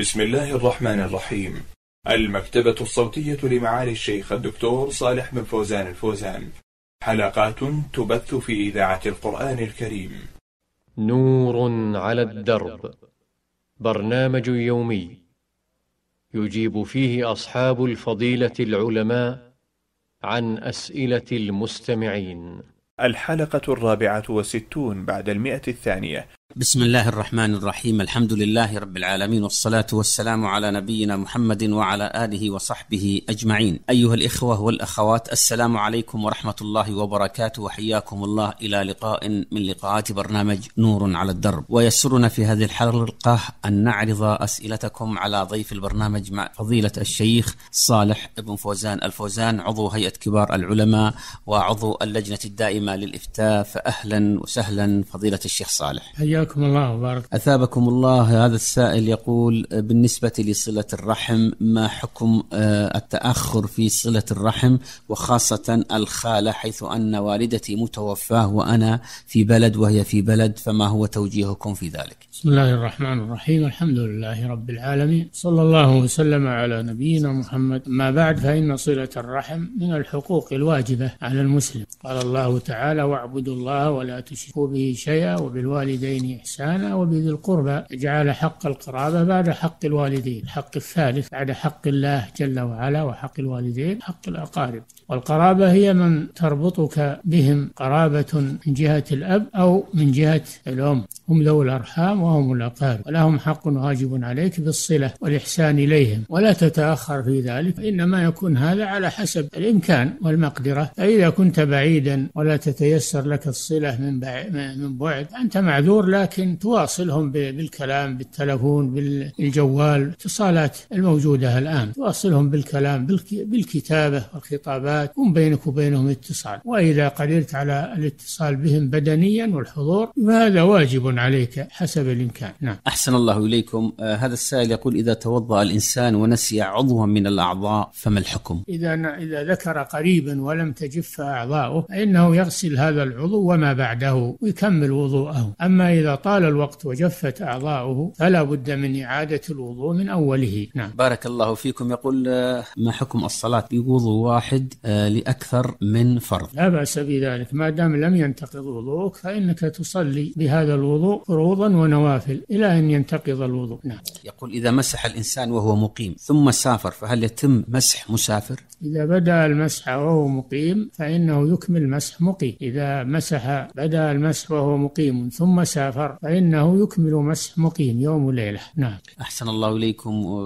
بسم الله الرحمن الرحيم المكتبة الصوتية لمعالي الشيخ الدكتور صالح بن فوزان الفوزان حلقات تبث في إذاعة القرآن الكريم نور على الدرب برنامج يومي يجيب فيه أصحاب الفضيلة العلماء عن أسئلة المستمعين الحلقة الرابعة وستون بعد المئة الثانية بسم الله الرحمن الرحيم الحمد لله رب العالمين والصلاة والسلام على نبينا محمد وعلى آله وصحبه أجمعين أيها الإخوة والأخوات السلام عليكم ورحمة الله وبركاته وحياكم الله إلى لقاء من لقاءات برنامج نور على الدرب ويسرنا في هذه الحلقة أن نعرض أسئلتكم على ضيف البرنامج مع فضيلة الشيخ صالح ابن فوزان الفوزان عضو هيئة كبار العلماء وعضو اللجنة الدائمة للإفتاء فأهلا وسهلا فضيلة الشيخ صالح حياكم الله وبارك أثابكم الله هذا السائل يقول بالنسبة لصلة الرحم ما حكم آه، التأخر في صلة الرحم وخاصة الخالة حيث أن والدتي متوفاة وأنا في بلد وهي في بلد فما هو توجيهكم في ذلك بسم الله الرحمن الرحيم الحمد لله رب العالمين صلى الله وسلم على نبينا محمد ما بعد فإن صلة الرحم من الحقوق الواجبة على المسلم قال الله تعالى واعبدوا الله ولا تشركوا به شيئا وبالوالدين إحسانا وبذي القربى اجعل حق القرابة بعد حق الوالدين الحق الثالث بعد حق الله جل وعلا وحق الوالدين حق الأقارب والقرابة هي من تربطك بهم قرابة من جهة الأب أو من جهة الأم هم ذو الأرحام وهم الأقارب ولهم حق واجب عليك بالصلة والإحسان إليهم ولا تتأخر في ذلك إنما يكون هذا على حسب الإمكان والمقدرة فإذا كنت بعيدا ولا تتيسر لك الصلة من من بعد أنت معذور لا ولكن تواصلهم بالكلام بالتلفون بالجوال الاتصالات الموجودة الآن تواصلهم بالكلام بالكتابة والخطابات ومن بينك وبينهم اتصال وإذا قدرت على الاتصال بهم بدنيا والحضور فهذا واجب عليك حسب الإمكان نعم أحسن الله إليكم آه هذا السائل يقول إذا توضأ الإنسان ونسي عضوا من الأعضاء فما الحكم إذا إذا ذكر قريبا ولم تجف أعضاؤه فإنه يغسل هذا العضو وما بعده ويكمل وضوءه أما إذا إذا طال الوقت وجفت أعضاؤه فلا بد من إعادة الوضوء من أوله نعم بارك الله فيكم يقول آه، ما حكم الصلاة بوضوء واحد آه، لأكثر من فرض لا بأس بذلك ما دام لم ينتقض وضوءك فإنك تصلي بهذا الوضوء فروضا ونوافل إلى أن ينتقض الوضوء نعم يقول إذا مسح الإنسان وهو مقيم ثم سافر فهل يتم مسح مسافر؟ إذا بدأ المسح وهو مقيم فإنه يكمل مسح مقيم إذا مسح بدأ المسح وهو مقيم ثم سافر سافر فإنه يكمل مسح مقيم يوم وليلة نعم أحسن الله إليكم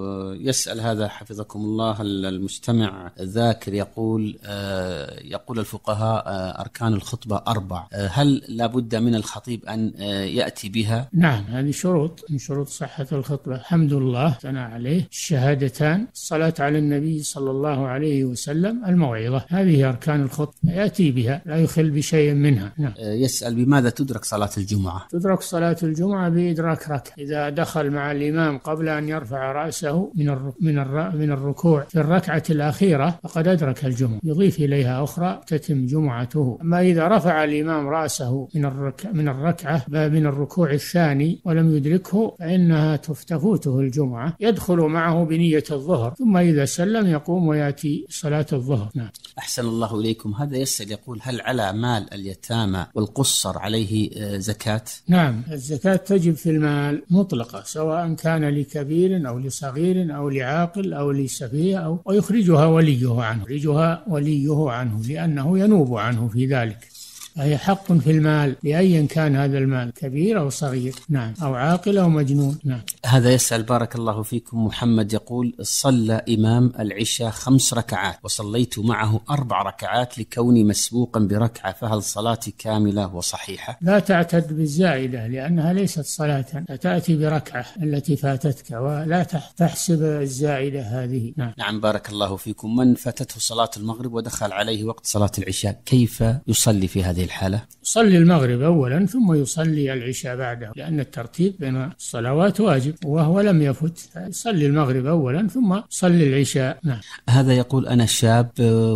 يسأل هذا حفظكم الله المستمع ذاكر يقول آه، يقول الفقهاء آه، أركان الخطبة أربع آه، هل لابد من الخطيب أن يأتي بها؟ نعم هذه شروط من شروط صحة الخطبة الحمد لله ثنى عليه الشهادتان الصلاة على النبي صلى الله عليه وسلم الموعظة هذه أركان الخطبة يأتي بها لا يخل بشيء منها نعم. يسأل بماذا تدرك صلاة الجمعة؟ تدرك تدرك صلاة الجمعة بإدراك ركعة إذا دخل مع الإمام قبل أن يرفع رأسه من من من الركوع في الركعة الأخيرة فقد أدرك الجمعة يضيف إليها أخرى تتم جمعته أما إذا رفع الإمام رأسه من الركعة من الركعة من الركوع الثاني ولم يدركه فإنها تفوته الجمعة يدخل معه بنية الظهر ثم إذا سلم يقوم ويأتي صلاة الظهر نعم أحسن الله إليكم هذا يسأل يقول هل على مال اليتامى والقصر عليه آه، زكاة نعم الزكاة تجب في المال مطلقة سواء كان لكبير أو لصغير أو لعاقل أو لسفيه أو ويخرجها وليه عنه يخرجها وليه عنه لأنه ينوب عنه في ذلك فهي حق في المال لأي كان هذا المال كبير أو صغير نعم أو عاقل أو مجنون نعم هذا يسأل بارك الله فيكم محمد يقول صلى إمام العشاء خمس ركعات وصليت معه أربع ركعات لكوني مسبوقا بركعة فهل صلاتي كاملة وصحيحة؟ لا تعتد بالزائدة لأنها ليست صلاة تأتي بركعة التي فاتتك ولا تحسب الزائدة هذه نعم. نعم بارك الله فيكم من فاتته صلاة المغرب ودخل عليه وقت صلاة العشاء كيف يصلي في هذه هذه الحالة؟ يصلي المغرب أولا ثم يصلي العشاء بعده لأن الترتيب بين الصلوات واجب وهو لم يفت يصلي المغرب أولا ثم صلي العشاء نعم هذا يقول أنا شاب آه،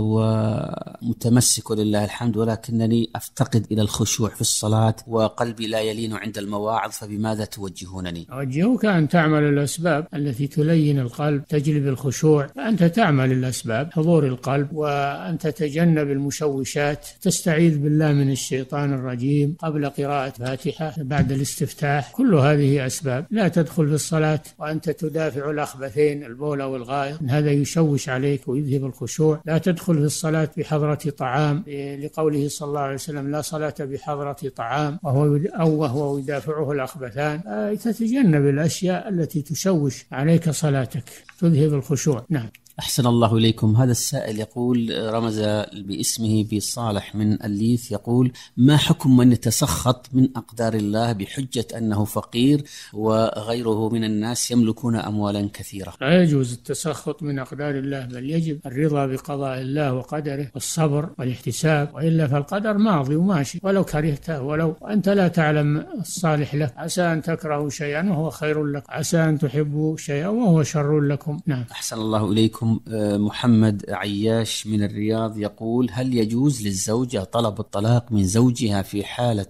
ومتمسك لله الحمد ولكنني أفتقد إلى الخشوع في الصلاة وقلبي لا يلين عند المواعظ فبماذا توجهونني؟ أوجهك أن تعمل الأسباب التي تلين القلب تجلب الخشوع فأنت تعمل الأسباب حضور القلب وأن تتجنب المشوشات تستعيذ بالله من الشيطان الرجيم قبل قراءة فاتحة بعد الاستفتاح كل هذه أسباب لا تدخل في الصلاة وأنت تدافع الأخبثين البول والغائط هذا يشوش عليك ويذهب الخشوع لا تدخل في الصلاة بحضرة طعام لقوله صلى الله عليه وسلم لا صلاة بحضرة طعام وهو أو وهو يدافعه الأخبثان آه، تتجنب الأشياء التي تشوش عليك صلاتك تذهب الخشوع نعم أحسن الله إليكم هذا السائل يقول رمز باسمه بصالح من الليث يقول ما حكم من يتسخط من أقدار الله بحجة أنه فقير وغيره من الناس يملكون أموالا كثيرة لا يجوز التسخط من أقدار الله بل يجب الرضا بقضاء الله وقدره والصبر والاحتساب وإلا فالقدر ماضي وماشي ولو كرهته ولو أنت لا تعلم الصالح له عسى أن تكرهوا شيئا وهو خير لكم عسى أن تحبوا شيئا وهو شر لكم نعم أحسن الله إليكم آه، محمد عياش من الرياض يقول هل يجوز للزوجة طلب الطلاق من زوجها في حالة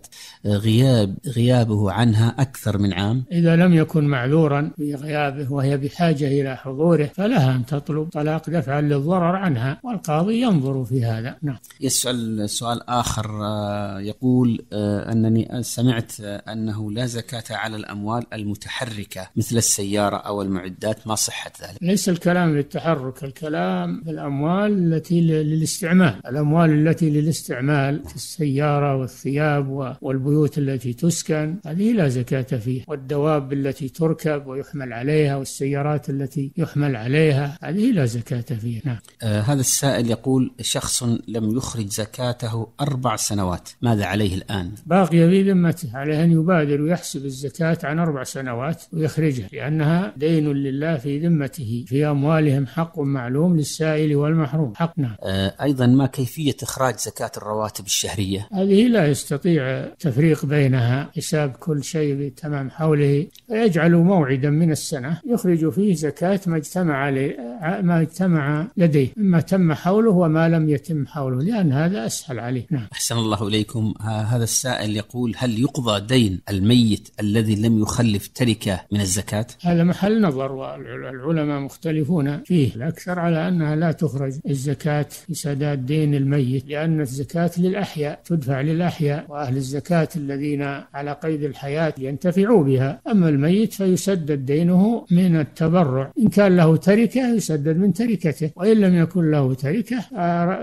آه، غياب غيابه عنها أكثر من عام؟ إذا لم يكن معذورا في غيابه وهي بحاجة إلى حضوره فلها أن تطلب طلاق دفعا للضرر عنها والقاضي ينظر في هذا نعم يسأل سؤال آخر آه، يقول أنني سمعت أنه لا زكاة على الأموال المتحركة مثل السيارة أو المعدات ما صحة ذلك ليس الكلام للتحرك تحرك الكلام في الأموال التي للاستعمال الأموال التي للاستعمال في السيارة والثياب والبيوت التي تسكن هذه لا زكاة فيها والدواب التي تركب ويحمل عليها والسيارات التي يحمل عليها هذه لا زكاة فيها نعم. آه هذا السائل يقول شخص لم يخرج زكاته أربع سنوات ماذا عليه الآن؟ باقي في ذمته عليه أن يبادر ويحسب الزكاة عن أربع سنوات ويخرجها لأنها دين لله في ذمته في أموالهم حق حق معلوم للسائل والمحروم حق نعم آه، أيضا ما كيفية إخراج زكاة الرواتب الشهرية هذه لا يستطيع تفريق بينها حساب كل شيء بتمام حوله يجعل موعدا من السنة يخرج فيه زكاة ما اجتمع عليه ما اجتمع لديه ما تم حوله وما لم يتم حوله لأن هذا أسهل عليه نعم أحسن الله إليكم هذا السائل يقول هل يقضى دين الميت الذي لم يخلف تركة من الزكاة هذا محل نظر والعلماء مختلفون فيه الأكثر على أنها لا تخرج الزكاة في سداد دين الميت لأن الزكاة للأحياء تدفع للأحياء وأهل الزكاة الذين على قيد الحياة ينتفعوا بها أما الميت فيسدد دينه من التبرع إن كان له تركة يسدد من تركته وإن لم يكن له تركة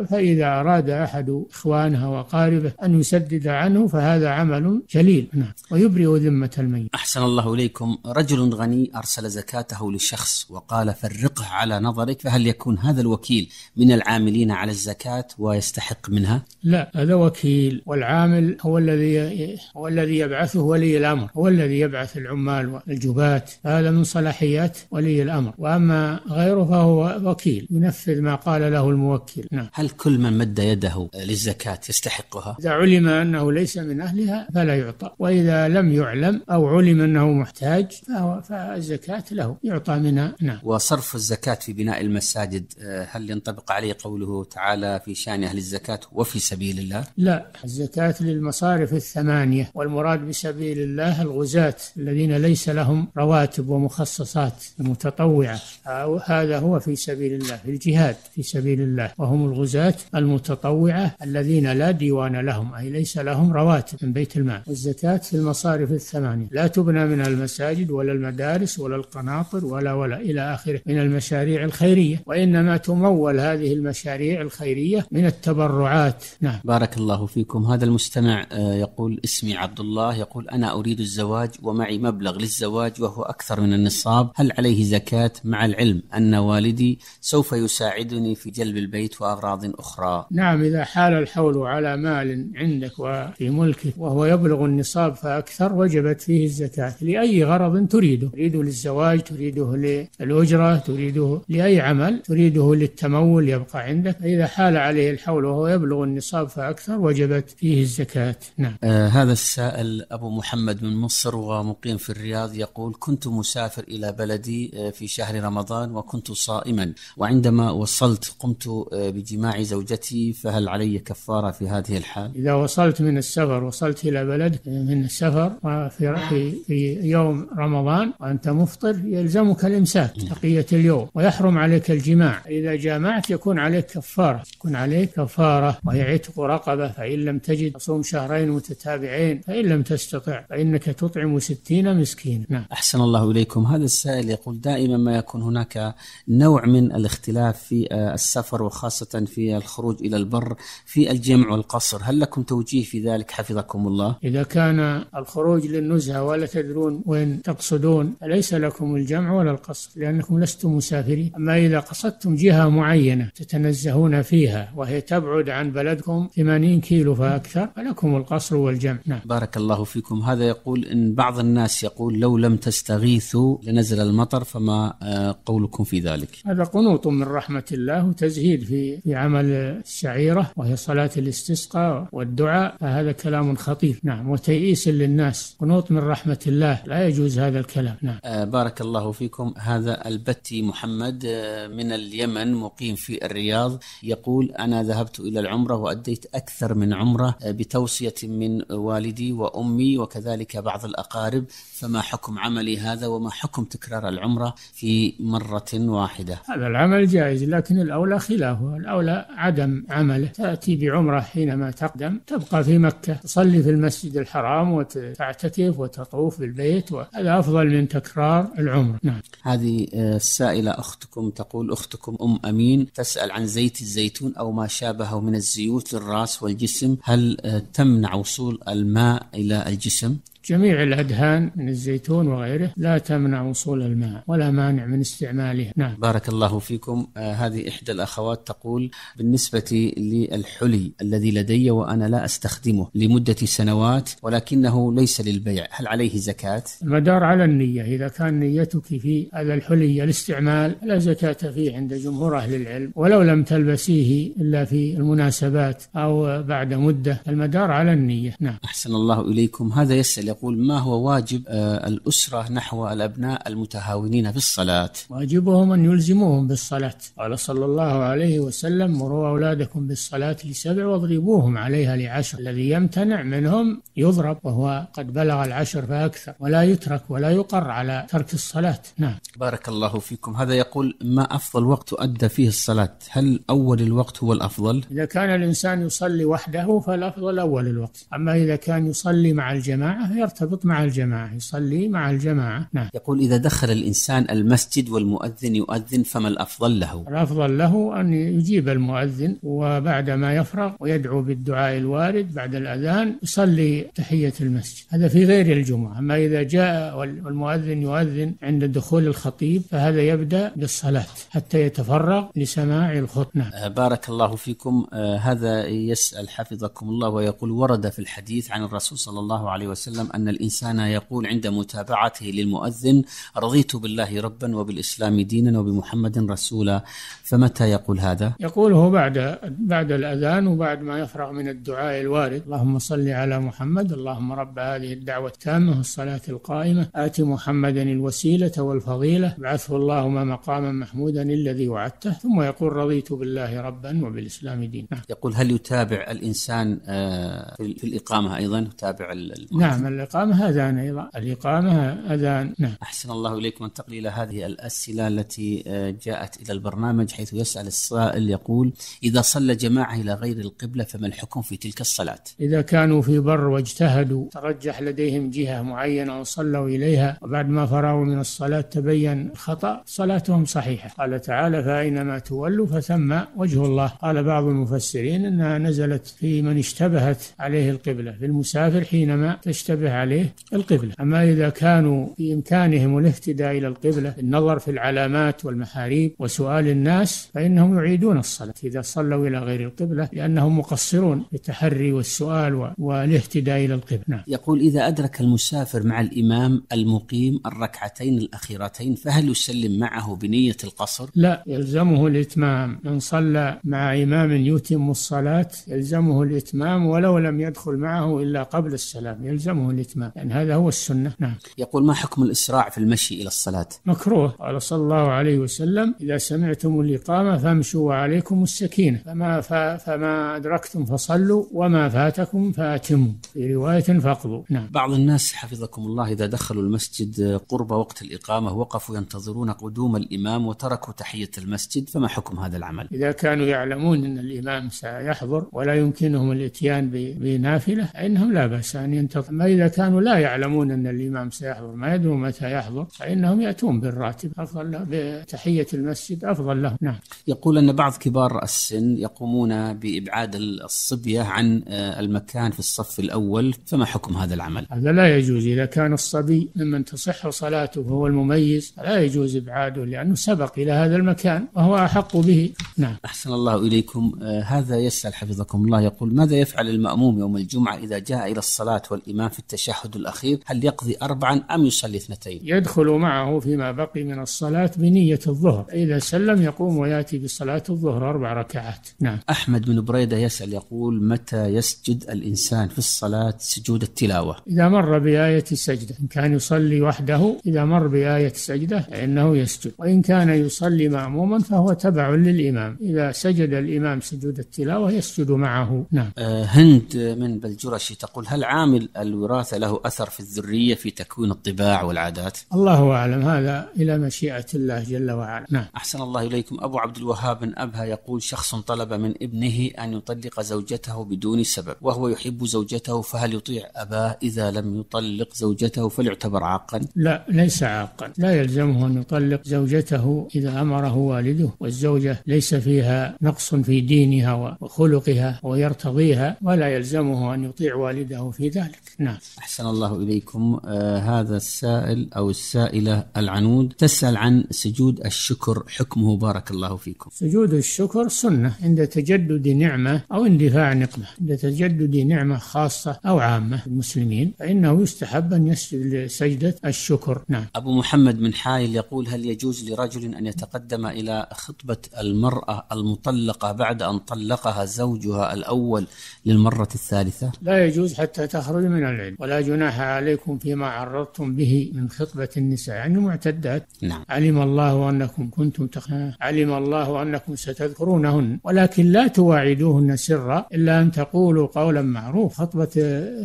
فإذا أراد أحد إخوانه وقاربه أن يسدد عنه فهذا عمل جليل نعم ويبرئ ذمة الميت أحسن الله إليكم رجل غني أرسل زكاته لشخص وقال فرقه على نظر نظرك فهل يكون هذا الوكيل من العاملين على الزكاة ويستحق منها؟ لا هذا وكيل والعامل هو الذي هو الذي يبعثه ولي الأمر هو الذي يبعث العمال والجبات هذا من صلاحيات ولي الأمر وأما غيره فهو وكيل ينفذ ما قال له الموكل نعم. هل كل من مد يده للزكاة يستحقها؟ إذا علم أنه ليس من أهلها فلا يعطى وإذا لم يعلم أو علم أنه محتاج فهو فالزكاة له يعطى منها نعم وصرف الزكاة في بناء المساجد آه، هل ينطبق عليه قوله تعالى في شان أهل الزكاة وفي سبيل الله لا الزكاة للمصارف الثمانية والمراد بسبيل الله الغزاة الذين ليس لهم رواتب ومخصصات متطوعة آه، هذا هو في سبيل الله في الجهاد في سبيل الله وهم الغزاة المتطوعة الذين لا ديوان لهم أي ليس لهم رواتب من بيت المال والزكاة في المصارف الثمانية لا تبنى من المساجد ولا المدارس ولا القناطر ولا ولا إلى آخره من المشاريع الخير الخيرية وإنما تمول هذه المشاريع الخيرية من التبرعات نعم بارك الله فيكم هذا المستمع آه، يقول اسمي عبد الله يقول أنا أريد الزواج ومعي مبلغ للزواج وهو أكثر من النصاب هل عليه زكاة مع العلم أن والدي سوف يساعدني في جلب البيت وأغراض أخرى نعم إذا حال الحول على مال عندك وفي ملكك وهو يبلغ النصاب فأكثر وجبت فيه الزكاة لأي غرض تريده تريده للزواج تريده للأجرة تريده لأي أي عمل تريده للتمول يبقى عندك إذا حال عليه الحول وهو يبلغ النصاب فأكثر وجبت فيه الزكاة نعم آه هذا السائل أبو محمد من مصر ومقيم في الرياض يقول كنت مسافر إلى بلدي آه، في شهر رمضان وكنت صائما وعندما وصلت قمت آه، بجماع زوجتي فهل علي كفارة في هذه الحال؟ إذا وصلت من السفر وصلت إلى بلد من السفر في, في يوم رمضان وأنت مفطر يلزمك الإمساك نعم. بقية اليوم ويحرم عليك الجماع إذا جامعت يكون عليك كفارة يكون عليك كفارة وهي عتق رقبة فإن لم تجد صوم شهرين متتابعين فإن لم تستطع فإنك تطعم ستين مسكينا نعم. أحسن الله إليكم هذا السائل يقول دائما ما يكون هناك نوع من الاختلاف في آه، السفر وخاصة في الخروج إلى البر في الجمع والقصر هل لكم توجيه في ذلك حفظكم الله إذا كان الخروج للنزهة ولا تدرون وين تقصدون ليس لكم الجمع ولا القصر لأنكم لستم مسافرين أما إذا قصدتم جهة معينة تتنزهون فيها وهي تبعد عن بلدكم 80 كيلو فأكثر فلكم القصر والجمع نعم بارك الله فيكم هذا يقول إن بعض الناس يقول لو لم تستغيثوا لنزل المطر فما آه، قولكم في ذلك هذا قنوط من رحمة الله وتزهيد في, في عمل الشعيرة وهي صلاة الاستسقاء والدعاء فهذا كلام خطير نعم وتيئيس للناس قنوط من رحمة الله لا يجوز هذا الكلام نعم آه، بارك الله فيكم هذا البتي محمد آه، من اليمن مقيم في الرياض يقول أنا ذهبت إلى العمرة وأديت أكثر من عمرة آه، بتوصية من والدي وأمي وكذلك بعض الأقارب فما حكم عملي هذا وما حكم تكرار العمرة في مرة واحدة هذا العمل جائز لكن الأولى خلافه الأولى عدم عمله تأتي بعمرة حينما تقدم تبقى في مكة تصلي في المسجد الحرام وتعتكف وتطوف بالبيت وهذا أفضل من تكرار العمرة نعم. هذه آه، السائلة أختكم تقول أختكم أم أمين تسأل عن زيت الزيتون أو ما شابهه من الزيوت للرأس والجسم هل آه، تمنع وصول الماء إلى الجسم؟ جميع الأدهان من الزيتون وغيره لا تمنع وصول الماء ولا مانع من استعمالها نعم بارك الله فيكم آه هذه إحدى الأخوات تقول بالنسبة للحلي الذي لدي وأنا لا أستخدمه لمدة سنوات ولكنه ليس للبيع هل عليه زكاة؟ المدار على النية إذا كان نيتك في هذا الحلي الاستعمال لا زكاة فيه عند جمهور أهل العلم ولو لم تلبسيه إلا في المناسبات أو بعد مدة المدار على النية نعم أحسن الله إليكم هذا يسأل يقول ما هو واجب آه، الأسرة نحو الأبناء المتهاونين في الصلاة واجبهم أن يلزموهم بالصلاة قال صلى الله عليه وسلم مروا أولادكم بالصلاة لسبع واضربوهم عليها لعشر الذي يمتنع منهم يضرب وهو قد بلغ العشر فأكثر ولا يترك ولا يقر على ترك الصلاة نعم بارك الله فيكم هذا يقول ما أفضل وقت أدى فيه الصلاة هل أول الوقت هو الأفضل إذا كان الإنسان يصلي وحده فالأفضل أول الوقت أما إذا كان يصلي مع الجماعة يرتبط مع الجماعة يصلي مع الجماعة نعم يقول إذا دخل الإنسان المسجد والمؤذن يؤذن فما الأفضل له الأفضل له أن يجيب المؤذن وبعد ما يفرغ ويدعو بالدعاء الوارد بعد الأذان يصلي تحية المسجد هذا في غير الجمعة أما إذا جاء والمؤذن يؤذن عند دخول الخطيب فهذا يبدأ بالصلاة حتى يتفرغ لسماع الخطنة نعم. آه، بارك الله فيكم آه، هذا يسأل حفظكم الله ويقول ورد في الحديث عن الرسول صلى الله عليه وسلم أن الإنسان يقول عند متابعته للمؤذن رضيت بالله ربا وبالإسلام دينا وبمحمد رسولا فمتى يقول هذا؟ يقوله بعد بعد الأذان وبعد ما يفرغ من الدعاء الوارد اللهم صل على محمد اللهم رب هذه الدعوة التامة والصلاة القائمة آت محمدا الوسيلة والفضيلة ابعثه اللهم مقاما محمودا الذي وعدته ثم يقول رضيت بالله ربا وبالإسلام دينا يقول هل يتابع الإنسان آه، في الإقامة أيضا يتابع نعم الإقامة أذان أيضا الإقامة أذان نعم أحسن الله إليكم أن إلى هذه الأسئلة التي آه، جاءت إلى البرنامج حيث يسأل السائل يقول إذا صلى جماعة إلى غير القبلة فما الحكم في تلك الصلاة إذا كانوا في بر واجتهدوا ترجح لديهم جهة معينة وصلوا إليها وبعد ما فرغوا من الصلاة تبين خطأ صلاتهم صحيحة قال تعالى فأينما تولوا فثم وجه الله قال بعض المفسرين أنها نزلت في من اشتبهت عليه القبلة في المسافر حينما تشتبه تنتبه عليه القبلة أما إذا كانوا بإمكانهم الاهتداء إلى القبلة النظر في العلامات والمحاريب وسؤال الناس فإنهم يعيدون الصلاة إذا صلوا إلى غير القبلة لأنهم مقصرون في التحري والسؤال والاهتداء إلى القبلة نعم. يقول إذا أدرك المسافر مع الإمام المقيم الركعتين الأخيرتين فهل يسلم معه بنية القصر؟ لا يلزمه الإتمام من صلى مع إمام يتم الصلاة يلزمه الإتمام ولو لم يدخل معه إلا قبل السلام يلزمه والإتمام يعني هذا هو السنة نعم يقول ما حكم الإسراع في المشي إلى الصلاة مكروه قال صلى الله عليه وسلم إذا سمعتم الإقامة فامشوا وعليكم السكينة فما, ف... فما أدركتم فصلوا وما فاتكم فأتموا في رواية فاقضوا نعم بعض الناس حفظكم الله إذا دخلوا المسجد قرب وقت الإقامة وقفوا ينتظرون قدوم الإمام وتركوا تحية المسجد فما حكم هذا العمل إذا كانوا يعلمون أن الإمام سيحضر ولا يمكنهم الإتيان بنافلة إنهم لا بأس أن ينتظر ما إذا إذا كانوا لا يعلمون أن الإمام سيحضر ما يدرون متى يحضر فإنهم يأتون بالراتب أفضل بتحية المسجد أفضل لهم نعم يقول أن بعض كبار السن يقومون بإبعاد الصبية عن آه، المكان في الصف الأول فما حكم هذا العمل؟ هذا لا يجوز إذا كان الصبي ممن تصح صلاته وهو المميز لا يجوز إبعاده لأنه سبق إلى هذا المكان وهو أحق به نعم أحسن الله إليكم آه، هذا يسأل حفظكم الله يقول ماذا يفعل المأموم يوم الجمعة إذا جاء إلى الصلاة والإمام في التشهد التشهد الأخير هل يقضي أربعا أم يصلي اثنتين يدخل معه فيما بقي من الصلاة بنية الظهر إذا سلم يقوم ويأتي بصلاة الظهر أربع ركعات نعم أحمد بن بريدة يسأل يقول متى يسجد الإنسان في الصلاة سجود التلاوة إذا مر بآية السجدة إن كان يصلي وحده إذا مر بآية السجدة فإنه يسجد وإن كان يصلي مأموما فهو تبع للإمام إذا سجد الإمام سجود التلاوة يسجد معه نعم آه، هند من بلجرشي تقول هل عامل الوراثة الوراثة له أثر في الذرية في تكوين الطباع والعادات الله أعلم هذا إلى مشيئة الله جل وعلا نعم أحسن الله إليكم أبو عبد الوهاب بن أبها يقول شخص طلب من ابنه أن يطلق زوجته بدون سبب وهو يحب زوجته فهل يطيع أباه إذا لم يطلق زوجته فليعتبر عاقا لا ليس عاقا لا يلزمه أن يطلق زوجته إذا أمره والده والزوجة ليس فيها نقص في دينها وخلقها ويرتضيها ولا يلزمه أن يطيع والده في ذلك نعم أحسن الله إليكم آه هذا السائل أو السائلة العنود تسأل عن سجود الشكر حكمه بارك الله فيكم سجود الشكر سنة عند تجدد نعمة أو اندفاع نقمة عند تجدد نعمة خاصة أو عامة المسلمين فإنه يستحب أن يسجد سجدة الشكر نعم أبو محمد من حائل يقول هل يجوز لرجل أن يتقدم إلى خطبة المرأة المطلقة بعد أن طلقها زوجها الأول للمرة الثالثة لا يجوز حتى تخرج من العلم ولا جناح عليكم فيما عرضتم به من خطبة النساء يعني المعتدات نعم. علم الله أنكم كنتم تخ... علم الله أنكم ستذكرونهن ولكن لا تواعدوهن سرا إلا أن تقولوا قولا معروف خطبة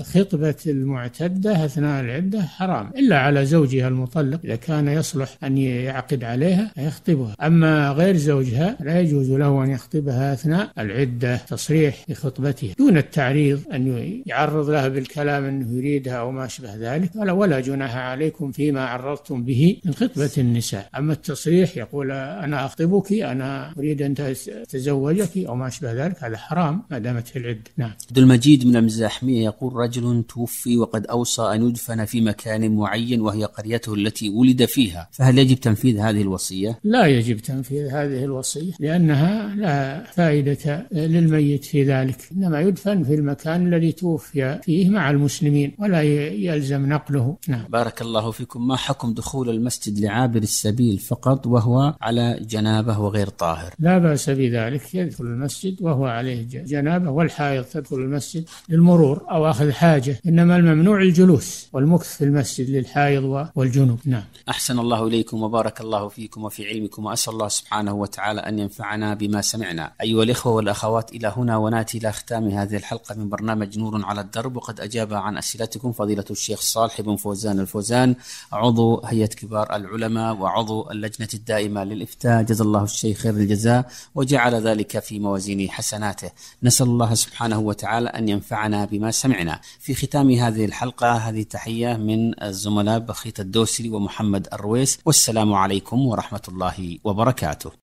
خطبة المعتدة أثناء العدة حرام إلا على زوجها المطلق إذا كان يصلح أن يعقد عليها فيخطبها أما غير زوجها لا يجوز له أن يخطبها أثناء العدة تصريح بخطبتها دون التعريض أن يعرض لها بالكلام أنه يريد تقليدها أو ما أشبه ذلك قال ولا جناح عليكم فيما عرضتم به من خطبة النساء أما التصريح يقول أنا أخطبك أنا أريد أن تزوجك أو ما أشبه ذلك هذا حرام ما دامت في العدة نعم عبد المجيد من المزاحمية يقول رجل توفي وقد أوصى أن يدفن في مكان معين وهي قريته التي ولد فيها فهل يجب تنفيذ هذه الوصية؟ لا يجب تنفيذ هذه الوصية لأنها لا فائدة للميت في ذلك إنما يدفن في المكان الذي توفي فيه مع المسلمين الدين ولا يلزم نقله نعم بارك الله فيكم ما حكم دخول المسجد لعابر السبيل فقط وهو على جنابه وغير طاهر لا بأس بذلك يدخل المسجد وهو عليه جنابه والحائض تدخل المسجد للمرور أو أخذ حاجة إنما الممنوع الجلوس والمكث في المسجد للحائض والجنوب نعم أحسن الله إليكم وبارك الله فيكم وفي علمكم وأسأل الله سبحانه وتعالى أن ينفعنا بما سمعنا أيها الإخوة والأخوات إلى هنا ونأتي إلى ختام هذه الحلقة من برنامج نور على الدرب وقد أجاب عن أسئلة أسئلتكم فضيلة الشيخ صالح بن فوزان الفوزان عضو هيئة كبار العلماء وعضو اللجنة الدائمة للإفتاء جزا الله الشيخ خير الجزاء وجعل ذلك في موازين حسناته نسأل الله سبحانه وتعالى أن ينفعنا بما سمعنا في ختام هذه الحلقة هذه تحية من الزملاء بخيت الدوسري ومحمد الرويس والسلام عليكم ورحمة الله وبركاته